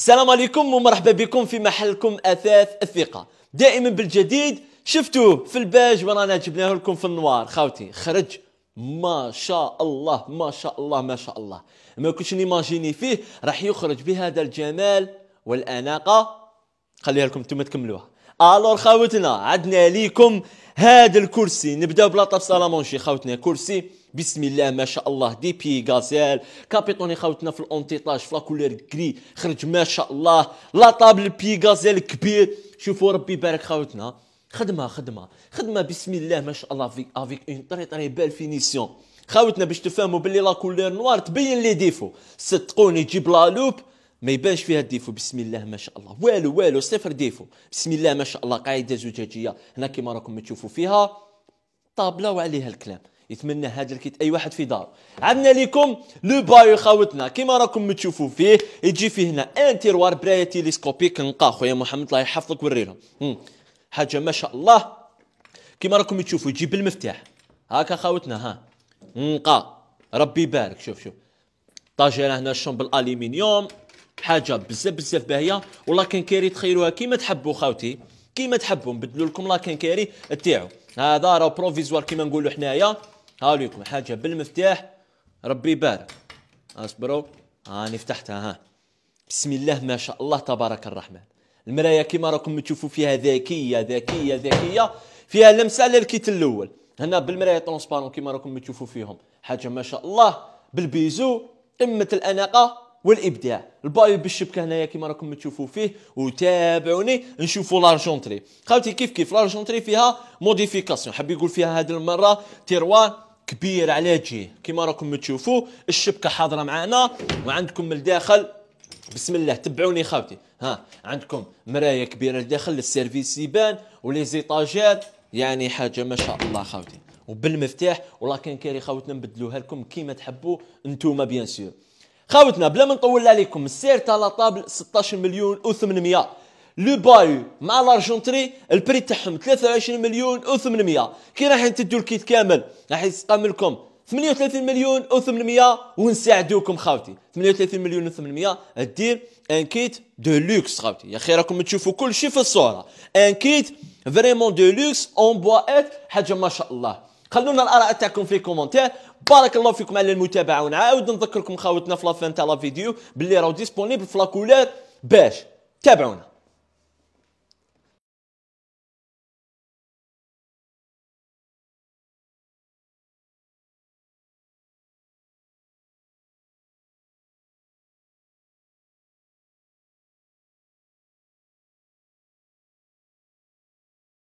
السلام عليكم ومرحبا بكم في محلكم اثاث الثقه دائما بالجديد شفتوه في الباج ورانا جبناه لكم في النوار خاوتي خرج ما شاء الله ما شاء الله ما شاء الله ما كنتش نيماجيني فيه راح يخرج بهذا الجمال والاناقه خليها لكم انتم تكملوها الور خاوتنا عدنا ليكم هذا الكرسي نبداو بلاطه سلامونشي خاوتنا كرسي بسم الله ما شاء الله دي بي غازيل كابيتوني خاوتنا في الاونتيطاج في لاكولير كري خرج ما شاء الله لا طابل بي غازيل كبير شوفوا ربي يبارك خاوتنا خدمه خدمه خدمه بسم الله ما شاء الله في افيك اون طري طري بال فينيسيون خاوتنا باش تفهموا باللي لاكولير نوار تبين لي ديفو صدقوني جيب لا لوب ما يبانش فيها الديفو بسم الله ما شاء الله والو والو صفر ديفو بسم الله ما شاء الله قاعده زجاجيه هنا كيما راكم تشوفوا فيها طابله وعليها الكلام يتمنى هذا الكيت اي واحد في دار عندنا لكم لو بايو خاوتنا كيما راكم تشوفوا فيه يجي فيه هنا ان تيروار برايه تيليسكوبيك نلقاه خويا محمد الله يحفظك وريهم حاجه ما شاء الله كيما راكم تشوفوا يجي بالمفتاح هاكا خاوتنا ها نقا ربي يبارك شوف شوف طاجينه هنا الشوم بالالومنيوم حاجه بزاف بزاف باهيه ولكن كيري تخيروها كيما تحبوا خاوتي كيما تحبوا نبدلوا لكم لا كيري تاعو هذا راه بروفيزوار كيما نقولوا حنايا هاو لكم حاجة بالمفتاح ربي يبارك اصبروا هاني آه، فتحتها ها بسم الله ما شاء الله تبارك الرحمن المراية كما راكم تشوفوا فيها ذكية ذكية ذكية فيها لمسة على الكيت الأول هنا بالمراية ترونسبارون كما راكم تشوفوا فيهم حاجة ما شاء الله بالبيزو قمة الأناقة والابداع البايو بالشبكه هنايا كما راكم تشوفوا فيه وتابعوني نشوفوا لارجونتري خاوتي كيف كيف لارجونتري فيها موديفيكاسيون حاب يقول فيها هذه المره تيروان كبير على جي كما راكم تشوفوا الشبكه حاضره معنا وعندكم من الداخل بسم الله تبعوني خاوتي ها عندكم مرايه كبيره لداخل السيرفيس يبان ولي زيطاجير يعني حاجه ما شاء الله خاوتي وبالمفتاح والله كان كاري خاوتنا نبدلوها لكم كيما تحبوا انتوما بيان سور خاوتنا بلا ما نطول عليكم السير تاع لا طابل 16 مليون و800 لو بايو مع لارجونتري البري تاعهم 23 مليون و800 كي راح تدوا الكيت كامل راح لكم 38 مليون و800 ونساعدوكم خاوتي 38 مليون و800 دير ان كيت دو لوكس خاوتي يا اخي راكم تشوفوا كل شيء في الصوره ان كيت فريمون دو لوكس اون بوايت حاجه ما شاء الله خلونا الاراء تاعكم في الكومنتير بارك الله فيكم على المتابعه ونعاود نذكركم خاوتنا في لافان تاع لا فيديو باللي راهو ديسبونيبل في لاكولير باش تابعونا